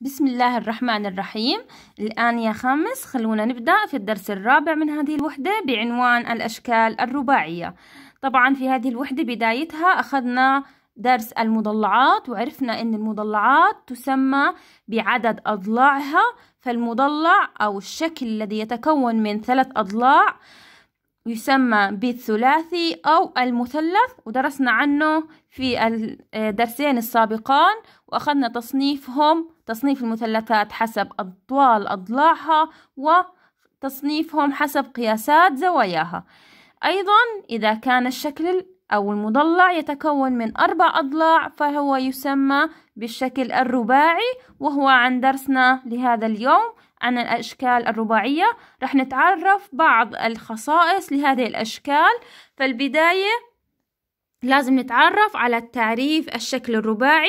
بسم الله الرحمن الرحيم الآن يا خامس خلونا نبدأ في الدرس الرابع من هذه الوحدة بعنوان الأشكال الرباعية طبعا في هذه الوحدة بدايتها أخذنا درس المضلعات وعرفنا أن المضلعات تسمى بعدد أضلاعها فالمضلع أو الشكل الذي يتكون من ثلاث أضلاع يسمى بالثلاثي أو المثلث ودرسنا عنه في الدرسين آه، السابقان وأخذنا تصنيفهم تصنيف المثلثات حسب أطوال أضلاعها وتصنيفهم حسب قياسات زواياها أيضا إذا كان الشكل أو المضلع يتكون من أربع أضلاع فهو يسمى بالشكل الرباعي وهو عن درسنا لهذا اليوم عن الأشكال الرباعية رح نتعرف بعض الخصائص لهذه الأشكال فالبداية لازم نتعرف على التعريف الشكل الرباعي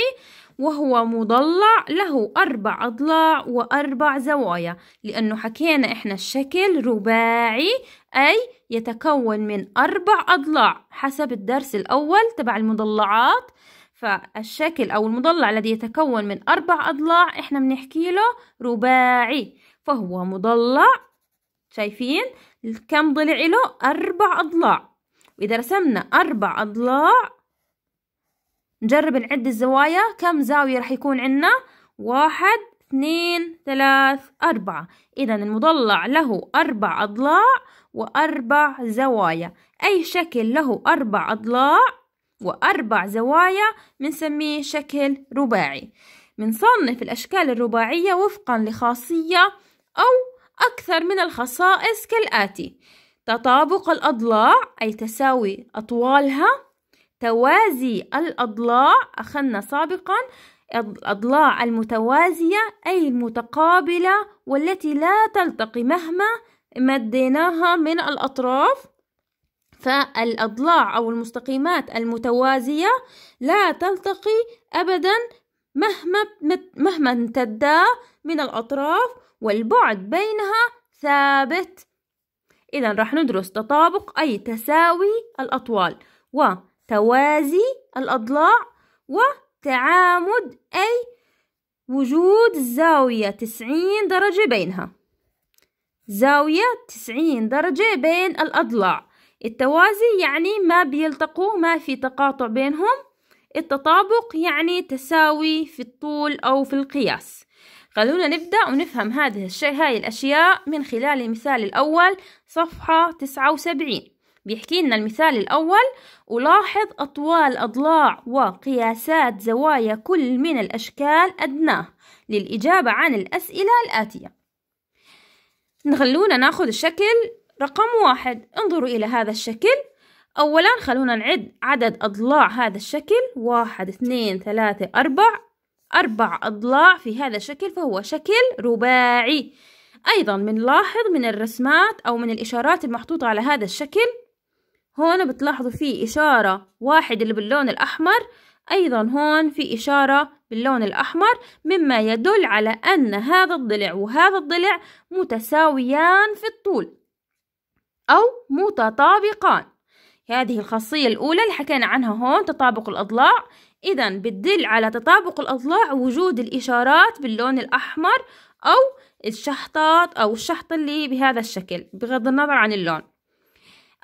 وهو مضلع له أربع أضلاع وأربع زوايا لأنه حكينا إحنا الشكل رباعي أي يتكون من أربع أضلاع حسب الدرس الأول تبع المضلعات فالشكل أو المضلع الذي يتكون من أربع أضلاع إحنا بنحكي له رباعي فهو مضلع شايفين كم ضلع له أربع أضلاع وإذا رسمنا أربع أضلاع نجرب نعد الزوايا كم زاوية راح يكون عنا واحد اثنين ثلاث أربعة إذا المضلع له أربع أضلاع وأربع زوايا أي شكل له أربع أضلاع وأربع زوايا بنسميه شكل رباعي بنصنف الأشكال الرباعية وفقا لخاصية أو أكثر من الخصائص كالآتي تطابق الأضلاع أي تساوي أطوالها توازي الأضلاع أخذنا سابقا الأضلاع المتوازية أي المتقابلة والتي لا تلتقي مهما مديناها من الأطراف فالأضلاع أو المستقيمات المتوازية لا تلتقي أبدا مهما مهما امتدا من الأطراف والبعد بينها ثابت إذا راح ندرس تطابق أي تساوي الأطوال و توازي الأضلاع وتعامد أي وجود زاوية تسعين درجة بينها زاوية تسعين درجة بين الأضلاع التوازي يعني ما بيلتقوا ما في تقاطع بينهم التطابق يعني تساوي في الطول أو في القياس خلونا نبدأ ونفهم هذه الشيء هاي الأشياء من خلال المثال الأول صفحة تسعة وسبعين بيحكي لنا المثال الأول ولاحظ أطوال أضلاع وقياسات زوايا كل من الأشكال أدناه للإجابة عن الأسئلة الآتية نخلونا ناخذ الشكل رقم واحد انظروا إلى هذا الشكل أولا خلونا نعد عدد أضلاع هذا الشكل واحد اثنين ثلاثة أربع أربع أضلاع في هذا الشكل فهو شكل رباعي أيضا بنلاحظ لاحظ من الرسمات أو من الإشارات المحطوطة على هذا الشكل هون بتلاحظوا في إشارة واحد اللي باللون الأحمر أيضا هون في إشارة باللون الأحمر مما يدل على أن هذا الضلع وهذا الضلع متساويان في الطول أو متطابقان هذه الخاصية الأولى اللي حكينا عنها هون تطابق الأضلاع إذا بتدل على تطابق الأضلاع وجود الإشارات باللون الأحمر أو الشحطات أو الشحطة اللي بهذا الشكل بغض النظر عن اللون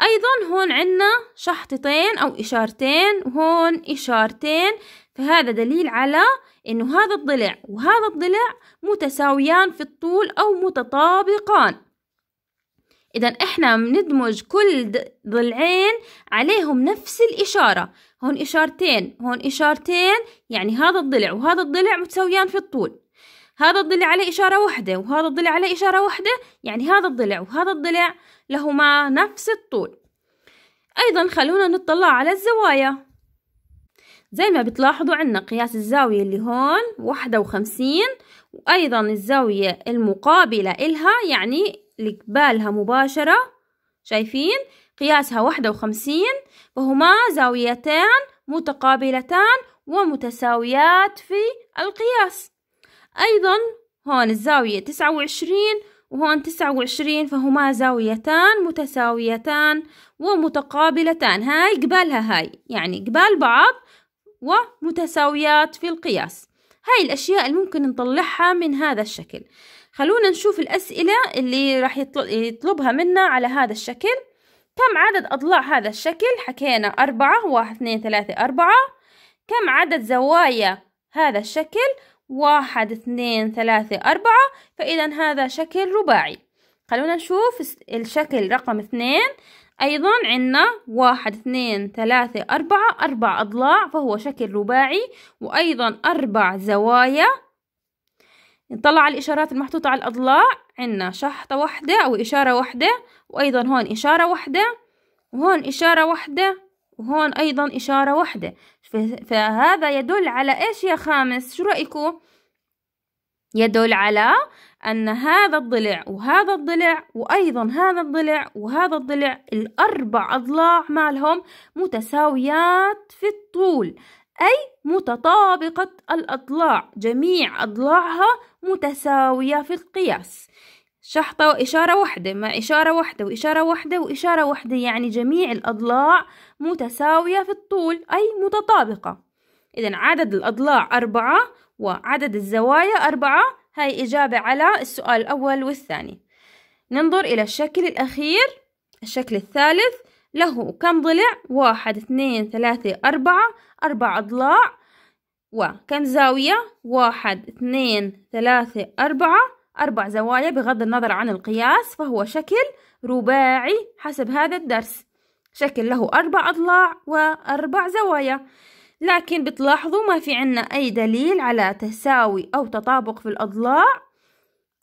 أيضا هون عنا شحطتين أو إشارتين وهون إشارتين فهذا دليل على إنه هذا الضلع وهذا الضلع متساويان في الطول أو متطابقان إذا إحنا بندمج كل ضلعين عليهم نفس الإشارة هون إشارتين هون إشارتين يعني هذا الضلع وهذا الضلع متساويان في الطول هذا الضلع عليه إشارة واحدة وهذا الضلع عليه إشارة واحدة يعني هذا الضلع وهذا الضلع لهما نفس الطول أيضا خلونا نطلع على الزوايا زي ما بتلاحظوا عنا قياس الزاوية اللي هون واحدة وخمسين وأيضا الزاوية المقابلة إلها يعني لقبالها مباشرة شايفين قياسها واحدة وخمسين وهما زاويتان متقابلتان ومتساويات في القياس أيضا هون الزاوية تسعة وعشرين وهون تسعة وعشرين فهما زاويتان متساويتان ومتقابلتان هاي قبالها هاي يعني قبال بعض ومتساويات في القياس هاي الأشياء اللي ممكن نطلعها من هذا الشكل خلونا نشوف الأسئلة اللي راح يطلبها منا على هذا الشكل كم عدد أضلاع هذا الشكل حكينا أربعة واحد اثنين ثلاثة أربعة كم عدد زوايا هذا الشكل واحد اثنين ثلاثة أربعة فإذا هذا شكل رباعي خلونا نشوف الشكل رقم اثنين أيضا عنا واحد اثنين ثلاثة أربعة أربع أضلاع فهو شكل رباعي وأيضا أربع زوايا نطلع على الإشارات المحطوطة على الأضلاع عنا شحطة واحدة أو إشارة واحدة وأيضا هون إشارة واحدة وهون إشارة واحدة وهون أيضا إشارة واحدة فهذا يدل على إيش يا خامس شو رأيكم يدل على أن هذا الضلع وهذا الضلع وأيضا هذا الضلع وهذا الضلع الأربع أضلاع مالهم متساويات في الطول أي متطابقة الأضلاع جميع أضلاعها متساوية في القياس شحطة وإشارة واحدة مع إشارة واحدة وإشارة واحدة وإشارة واحدة يعني جميع الأضلاع متساوية في الطول أي متطابقة إذا عدد الأضلاع أربعة وعدد الزوايا أربعة هاي إجابة على السؤال الأول والثاني ننظر إلى الشكل الأخير الشكل الثالث له كم ضلع واحد اثنين ثلاثة أربعة أربع أضلاع وكم زاوية واحد اثنين ثلاثة أربعة أربع زوايا بغض النظر عن القياس فهو شكل رباعي حسب هذا الدرس شكل له أربع أضلاع وأربع زوايا لكن بتلاحظوا ما في عنا أي دليل على تساوي أو تطابق في الأضلاع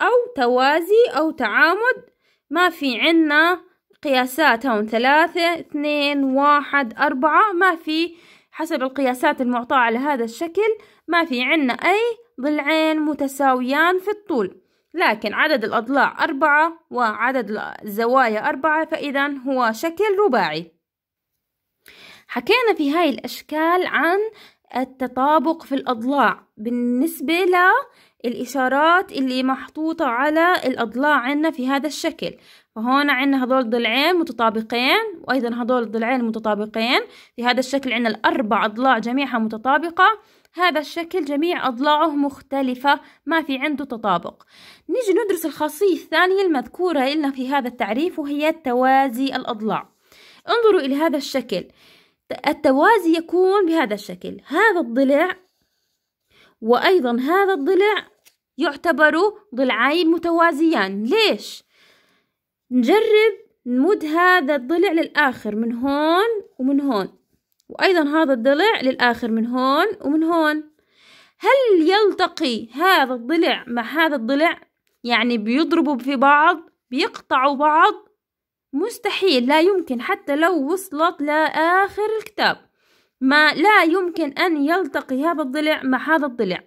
أو توازي أو تعامد ما في عنا قياسات هون ثلاثة اثنين واحد أربعة ما في حسب القياسات المعطاة على هذا الشكل ما في عنا أي ضلعين متساويان في الطول لكن عدد الأضلاع أربعة وعدد الزوايا أربعة فإذا هو شكل رباعي حكينا في هاي الأشكال عن التطابق في الأضلاع بالنسبة للإشارات اللي محطوطة على الأضلاع عنا في هذا الشكل فهون عنا هذول ضلعين متطابقين وأيضا هذول الضلعين متطابقين في هذا الشكل عنا الأربع أضلاع جميعها متطابقة هذا الشكل جميع أضلاعه مختلفة ما في عنده تطابق نيجي ندرس الخاصية الثانية المذكورة لنا في هذا التعريف وهي توازي الأضلاع انظروا إلى هذا الشكل التوازي يكون بهذا الشكل هذا الضلع وأيضا هذا الضلع يعتبر ضلعين متوازيان ليش؟ نجرب نمد هذا الضلع للآخر من هون ومن هون وأيضا هذا الضلع للآخر من هون ومن هون هل يلتقي هذا الضلع مع هذا الضلع يعني بيضربوا في بعض بيقطعوا بعض مستحيل لا يمكن حتى لو وصلت لآخر الكتاب ما لا يمكن أن يلتقي هذا الضلع مع هذا الضلع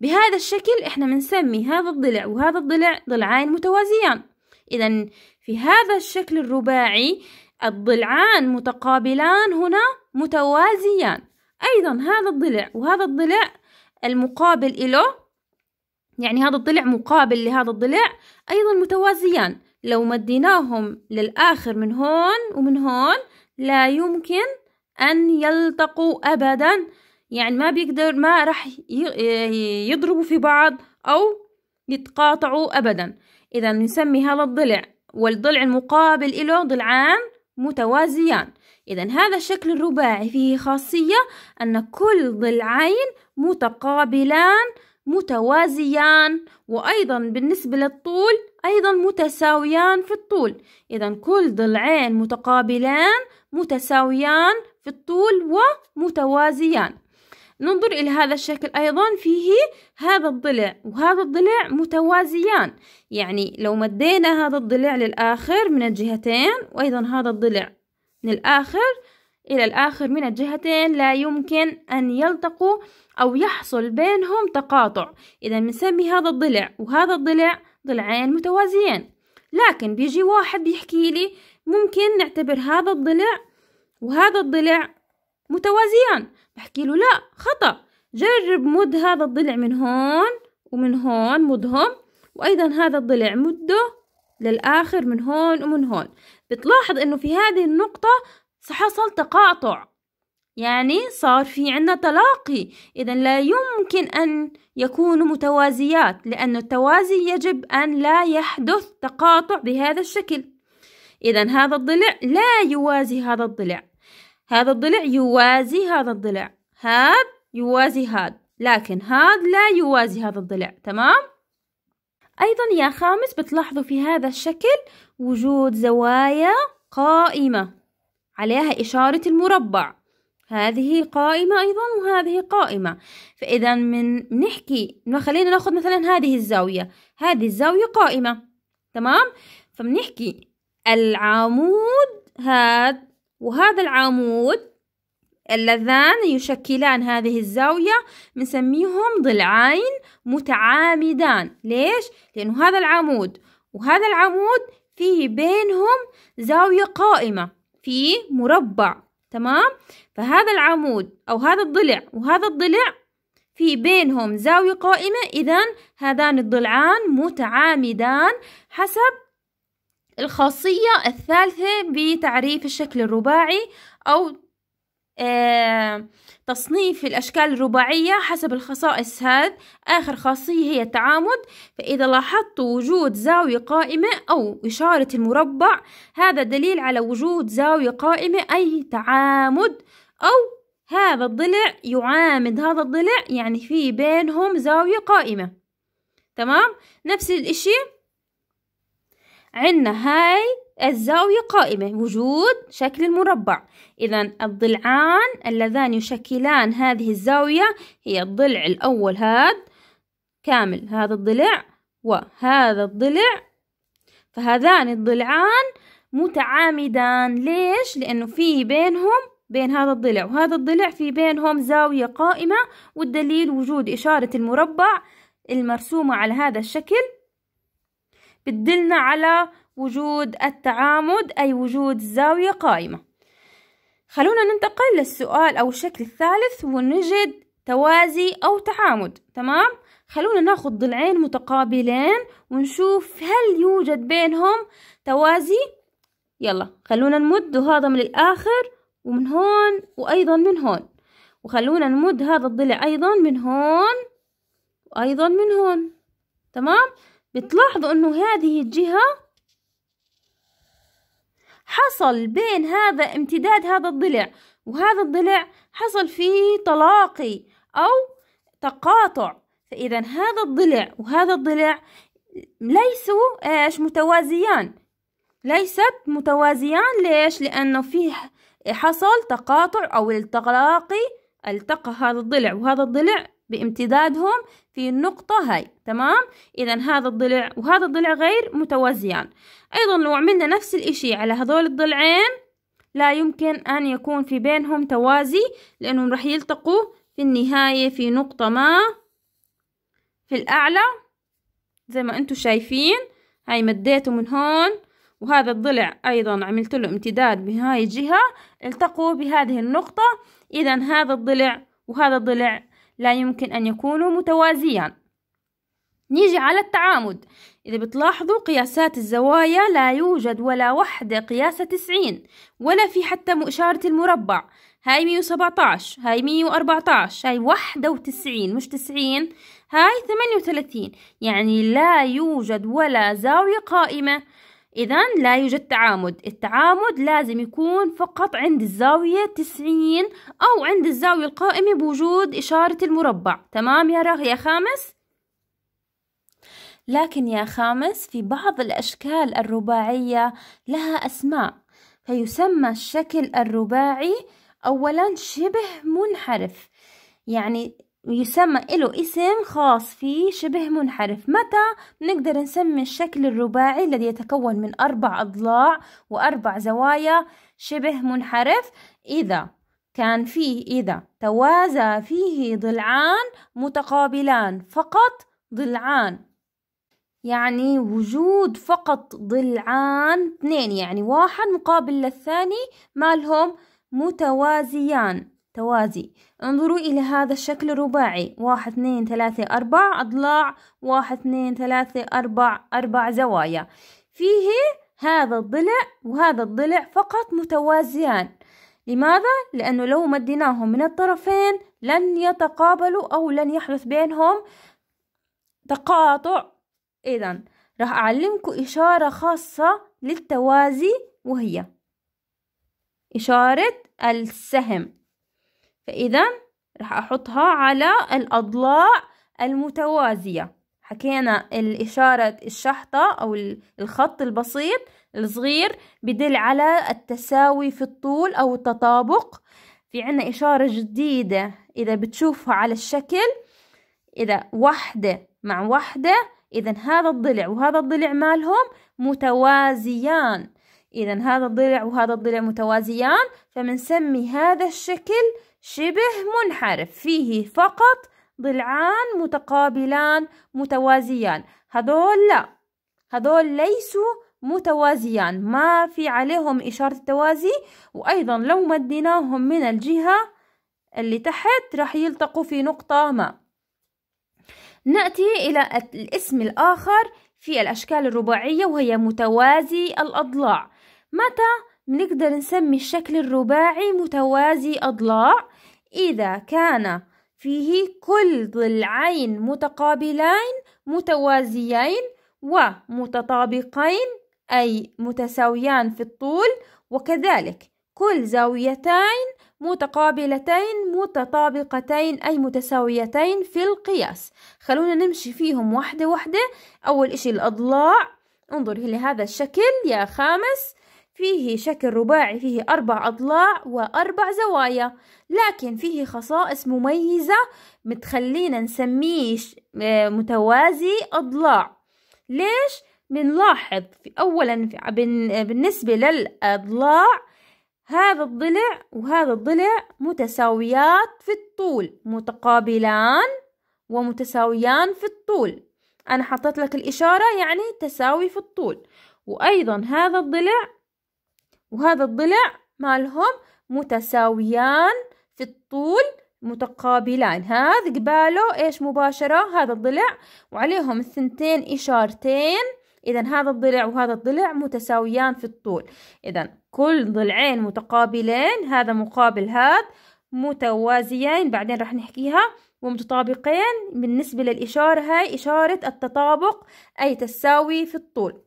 بهذا الشكل احنا بنسمي هذا الضلع وهذا الضلع ضلعين متوازيان إذا في هذا الشكل الرباعي الضلعان متقابلان هنا متوازيان أيضا هذا الضلع وهذا الضلع المقابل إله يعني هذا الضلع مقابل لهذا الضلع أيضا متوازيان لو مديناهم للآخر من هون ومن هون لا يمكن أن يلتقوا أبدا يعني ما بيقدر ما راح يضربوا في بعض أو يتقاطعوا أبدا إذا نسمي هذا الضلع والضلع المقابل إله ضلعان متوازيان إذا هذا الشكل الرباعي فيه خاصية أن كل ضلعين متقابلان متوازيان وأيضا بالنسبة للطول أيضا متساويان في الطول إذا كل ضلعين متقابلان متساويان في الطول ومتوازيان ننظر إلى هذا الشكل أيضا فيه هذا الضلع وهذا الضلع متوازيان يعني لو مدينا هذا الضلع للآخر من الجهتين وأيضا هذا الضلع من الآخر إلى الآخر من الجهتين لا يمكن أن يلتقوا أو يحصل بينهم تقاطع إذا بنسمي هذا الضلع وهذا الضلع ضلعين متوازيين لكن بيجي واحد بيحكي لي ممكن نعتبر هذا الضلع وهذا الضلع متوازيان بحكي له لا خطأ جرب مد هذا الضلع من هون ومن هون مدهم وأيضا هذا الضلع مده للآخر من هون ومن هون بتلاحظ إنه في هذه النقطة حصل تقاطع يعني صار في عنا تلاقي إذا لا يمكن أن يكونوا متوازيات لأن التوازي يجب أن لا يحدث تقاطع بهذا الشكل إذا هذا الضلع لا يوازي هذا الضلع هذا الضلع يوازي هذا الضلع هاد يوازي هاد لكن هاد لا يوازي هذا الضلع تمام أيضا يا خامس بتلاحظوا في هذا الشكل وجود زوايا قائمة عليها إشارة المربع هذه قائمة أيضا وهذه قائمة فإذا من نحكي خلينا ناخذ مثلا هذه الزاوية هذه الزاوية قائمة تمام فمنحكي العمود هاد وهذا العمود اللذان يشكلان هذه الزاوية بنسميهم ضلعين متعامدان ليش؟ لأنه هذا العمود وهذا العمود فيه بينهم زاوية قائمة في مربع تمام؟ فهذا العمود أو هذا الضلع وهذا الضلع في بينهم زاوية قائمة إذا هذان الضلعان متعامدان حسب الخاصية الثالثة بتعريف الشكل الرباعي أو آه، تصنيف الأشكال الرباعية حسب الخصائص هذا آخر خاصية هي التعامد فإذا لاحظت وجود زاوية قائمة أو إشارة المربع هذا دليل على وجود زاوية قائمة أي تعامد أو هذا الضلع يعامد هذا الضلع يعني في بينهم زاوية قائمة تمام نفس الإشي عندنا هاي الزاوية قائمة وجود شكل المربع إذا الضلعان اللذان يشكلان هذه الزاوية هي الضلع الأول هاد كامل هذا الضلع وهذا الضلع فهذان الضلعان متعامدان ليش؟ لأنه في بينهم بين هذا الضلع وهذا الضلع في بينهم زاوية قائمة والدليل وجود إشارة المربع المرسومة على هذا الشكل بتدلنا على وجود التعامد أي وجود زاوية قائمة خلونا ننتقل للسؤال أو الشكل الثالث ونجد توازي أو تعامد تمام؟ خلونا ناخد ضلعين متقابلين ونشوف هل يوجد بينهم توازي يلا خلونا نمد هذا من الآخر ومن هون وأيضا من هون وخلونا نمد هذا الضلع أيضا من هون وأيضا من هون تمام؟ بتلاحظوا انه هذه الجهة حصل بين هذا امتداد هذا الضلع وهذا الضلع حصل فيه تلاقي او تقاطع فاذا هذا الضلع وهذا الضلع ليسوا ايش متوازيان ليست متوازيان ليش لانه فيه حصل تقاطع او التلاقي التقى هذا الضلع وهذا الضلع بامتدادهم في النقطة هاي تمام إذا هذا الضلع وهذا الضلع غير متوازيان أيضا لو عملنا نفس الإشي على هذول الضلعين لا يمكن أن يكون في بينهم توازي لأنهم راح يلتقوا في النهاية في نقطة ما في الأعلى زي ما أنتم شايفين هاي مديته من هون وهذا الضلع أيضا عملت له امتداد بهاي الجهة التقوا بهذه النقطة إذا هذا الضلع وهذا الضلع لا يمكن أن يكونوا متوازيا نيجي على التعامد إذا بتلاحظوا قياسات الزوايا لا يوجد ولا وحدة قياسة 90 ولا في حتى مؤشارة المربع هاي 117 هاي 114 هاي 91 مش 90 هاي 38 يعني لا يوجد ولا زاوية قائمة إذا لا يوجد تعامد التعامد لازم يكون فقط عند الزاوية 90 أو عند الزاوية القائمة بوجود إشارة المربع تمام يا راغ يا خامس لكن يا خامس في بعض الأشكال الرباعية لها أسماء فيسمى الشكل الرباعي أولا شبه منحرف يعني يسمى له اسم خاص فيه شبه منحرف متى نقدر نسمي الشكل الرباعي الذي يتكون من أربع أضلاع وأربع زوايا شبه منحرف إذا كان فيه إذا توازى فيه ضلعان متقابلان فقط ضلعان يعني وجود فقط ضلعان اثنين يعني واحد مقابل للثاني مالهم متوازيان توازي انظروا إلى هذا الشكل الرباعي واحد اثنين ثلاثة أربع أضلاع واحد اثنين ثلاثة أربع أربع زوايا فيه هذا الضلع وهذا الضلع فقط متوازيان لماذا؟ لأنه لو مديناهم من الطرفين لن يتقابلوا أو لن يحدث بينهم تقاطع إذا راح أعلمكم إشارة خاصة للتوازي وهي إشارة السهم فإذا راح أحطها على الأضلاع المتوازية حكينا الإشارة الشحطة أو الخط البسيط الصغير بدل على التساوي في الطول أو التطابق في عنا إشارة جديدة إذا بتشوفها على الشكل إذا وحدة مع وحدة إذا هذا الضلع وهذا الضلع مالهم متوازيان إذا هذا الضلع وهذا الضلع متوازيان فمنسمي هذا الشكل شبه منحرف فيه فقط ضلعان متقابلان متوازيان هذول لا هذول ليسوا متوازيان ما في عليهم إشارة التوازي وأيضا لو مديناهم من الجهة اللي تحت راح يلتقوا في نقطة ما نأتي إلى الاسم الآخر في الأشكال الرباعية وهي متوازي الأضلاع متى بنقدر نسمي الشكل الرباعي متوازي أضلاع إذا كان فيه كل ضلعين متقابلين متوازيين ومتطابقين أي متساويان في الطول وكذلك كل زاويتين متقابلتين متطابقتين أي متساويتين في القياس خلونا نمشي فيهم واحدة واحدة أول إشي الأضلاع انظر لهذا الشكل يا خامس فيه شكل رباعي فيه أربع أضلاع وأربع زوايا لكن فيه خصائص مميزة متخلينا نسميه آه، متوازي أضلاع ليش؟ بنلاحظ أولا بالنسبة للأضلاع هذا الضلع وهذا الضلع متساويات في الطول متقابلان ومتساويان في الطول أنا حطيت لك الإشارة يعني تساوي في الطول وأيضا هذا الضلع وهذا الضلع مالهم متساويان في الطول متقابلان هذا قباله ايش مباشرة هذا الضلع وعليهم الثنتين اشارتين اذا هذا الضلع وهذا الضلع متساويان في الطول اذا كل ضلعين متقابلين هذا مقابل هذا متوازيين بعدين راح نحكيها ومتطابقين بالنسبة للإشارة هاي إشارة التطابق أي تساوي في الطول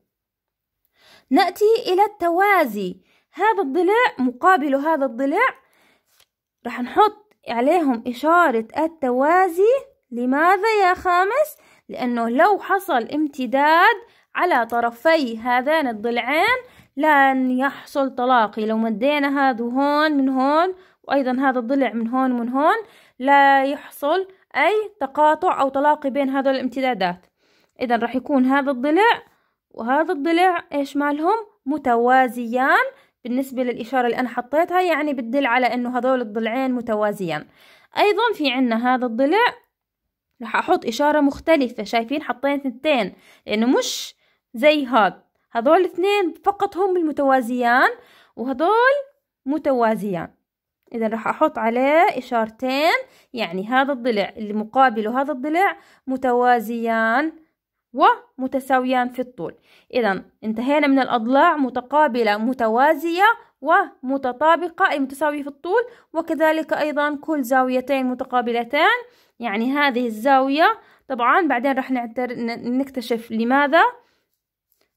نأتي إلى التوازي هذا الضلع مقابل هذا الضلع راح نحط عليهم إشارة التوازي لماذا يا خامس؟ لأنه لو حصل امتداد على طرفي هذان الضلعين لن يحصل تلاقي لو مدينا هذا هون من هون وأيضا هذا الضلع من هون ومن هون لا يحصل أي تقاطع أو تلاقي بين هذول الامتدادات إذا راح يكون هذا الضلع وهذا الضلع إيش مالهم متوازيان بالنسبة للإشارة اللي أنا حطيتها يعني بتدل على إنه هذول الضلعين متوازيان أيضا في عنا هذا الضلع رح أحط إشارة مختلفة شايفين حطيت اثنتين لأنه مش زي هاد هذول الاثنين فقط هم المتوازيان وهذول متوازيان إذا رح أحط عليه إشارتين يعني هذا الضلع اللي مقابله هذا الضلع متوازيان ومتساويان في الطول إذا انتهينا من الأضلاع متقابلة متوازية ومتطابقة أي متساوية في الطول وكذلك أيضا كل زاويتين متقابلتان يعني هذه الزاوية طبعا بعدين راح نكتشف لماذا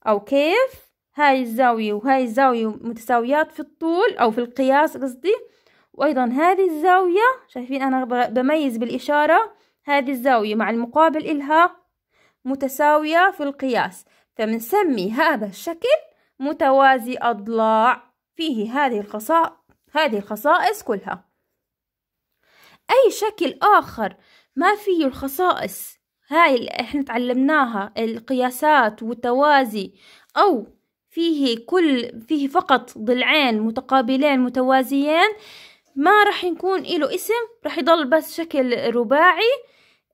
أو كيف هاي الزاوية وهاي الزاوية متساويات في الطول أو في القياس قصدي وأيضا هذه الزاوية شايفين أنا بميز بالإشارة هذه الزاوية مع المقابل إلها متساوية في القياس فبنسمي هذا الشكل متوازي أضلاع فيه هذه الخصائص هذه الخصائص كلها أي شكل آخر ما فيه الخصائص هاي اللي احنا تعلمناها القياسات والتوازي أو فيه كل فيه فقط ضلعين متقابلين متوازيين ما راح يكون له اسم راح يضل بس شكل رباعي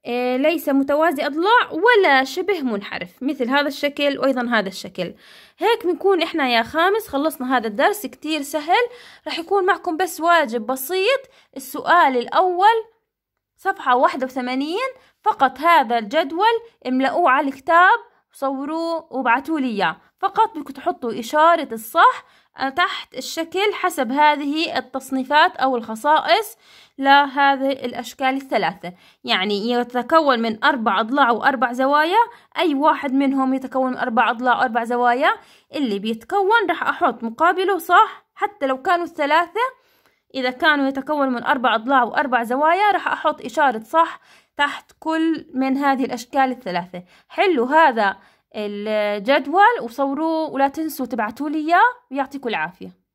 آه، ليس متوازي أضلاع ولا شبه منحرف مثل هذا الشكل وأيضا هذا الشكل هيك بنكون إحنا يا خامس خلصنا هذا الدرس كتير سهل رح يكون معكم بس واجب بسيط السؤال الأول صفحة واحدة وثمانين فقط هذا الجدول املأوه على الكتاب صوروه وبعتوا لي اياه فقط بدكم تحطوا إشارة الصح تحت الشكل حسب هذه التصنيفات أو الخصائص لهذه الأشكال الثلاثة يعني يتكون من أربع أضلاع وأربع زوايا أي واحد منهم يتكون من أربع أضلاع وأربع زوايا اللي بيتكون راح أحط مقابله صح حتى لو كانوا الثلاثة إذا كانوا يتكون من أربع أضلاع وأربع زوايا راح أحط إشارة صح تحت كل من هذه الأشكال الثلاثة حلو هذا الجدول وصوروه ولا تنسوا تبعتوا لي اياه ويعطيكم العافيه